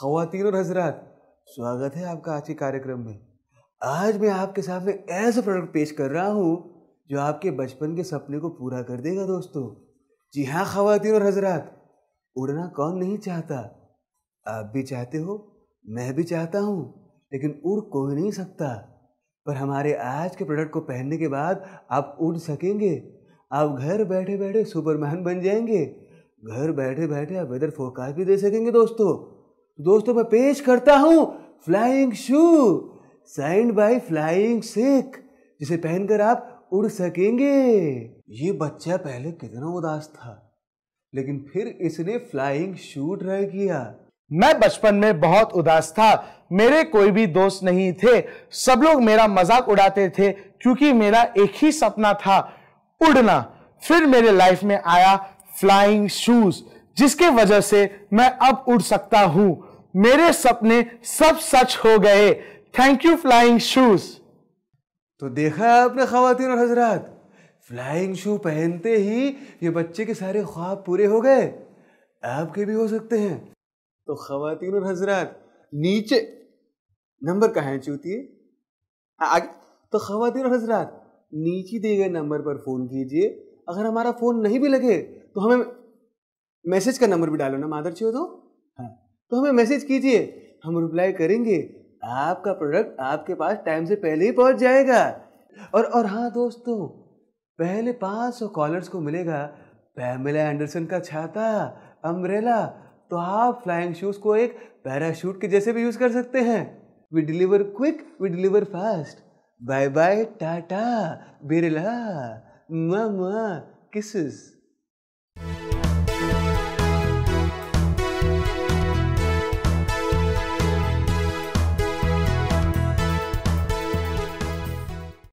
खातिन और हजरात स्वागत है आपका आज के कार्यक्रम में आज मैं आपके सामने ऐसा प्रोडक्ट पेश कर रहा हूँ जो आपके बचपन के सपने को पूरा कर देगा दोस्तों जी हाँ खातिन और हजरात उड़ना कौन नहीं चाहता आप भी चाहते हो मैं भी चाहता हूँ लेकिन उड़ कोई नहीं सकता पर हमारे आज के प्रोडक्ट को पहनने के बाद आप उड़ सकेंगे आप घर बैठे बैठे सुपरमैन बन जाएंगे घर बैठे बैठे आप वेदर फोरकास्ट भी दे सकेंगे दोस्तों तो दोस्तों मैं पेश करता हूं flying shoe signed by flying Sikh जिसे पहनकर आप उड़ सकेंगे ये बच्चा पहले कितना उदास था लेकिन फिर इसने फ्लाइंग शू ट्राई किया मैं बचपन में बहुत उदास था मेरे कोई भी दोस्त नहीं थे सब लोग मेरा मजाक उड़ाते थे क्योंकि मेरा एक ही सपना था उड़ना फिर मेरे लाइफ में आया फ्लाइंग शूज जिसके वजह से मैं अब उड़ सकता हूं मेरे सपने सब सच हो गए थैंक यू फ्लाइंग शूज तो देखा आपने खातिन और हजरात फ्लाइंग शू पहनते ही ये बच्चे के सारे ख्वाब पूरे हो गए आपके भी हो सकते हैं तो खातिन और हजरात नीचे नंबर कहाँ है हाँ, आगे तो खातिन और हजरात नीचे दिए गए नंबर पर फ़ोन कीजिए अगर हमारा फ़ोन नहीं भी लगे तो हमें मैसेज का नंबर भी डालो ना मादर चो तो हाँ तो हमें मैसेज कीजिए हम रिप्लाई करेंगे आपका प्रोडक्ट आपके पास टाइम से पहले ही पहुंच जाएगा और और हाँ दोस्तों पहले पाँच सौ कॉलर्स को मिलेगा पैमिला एंडरसन का छाता अम्ब्रेला तो आप फ्लाइंग शूज़ को एक पैराशूट के जैसे भी यूज़ कर सकते हैं we deliver quick we deliver fast bye bye Tata Birla मामा किसिस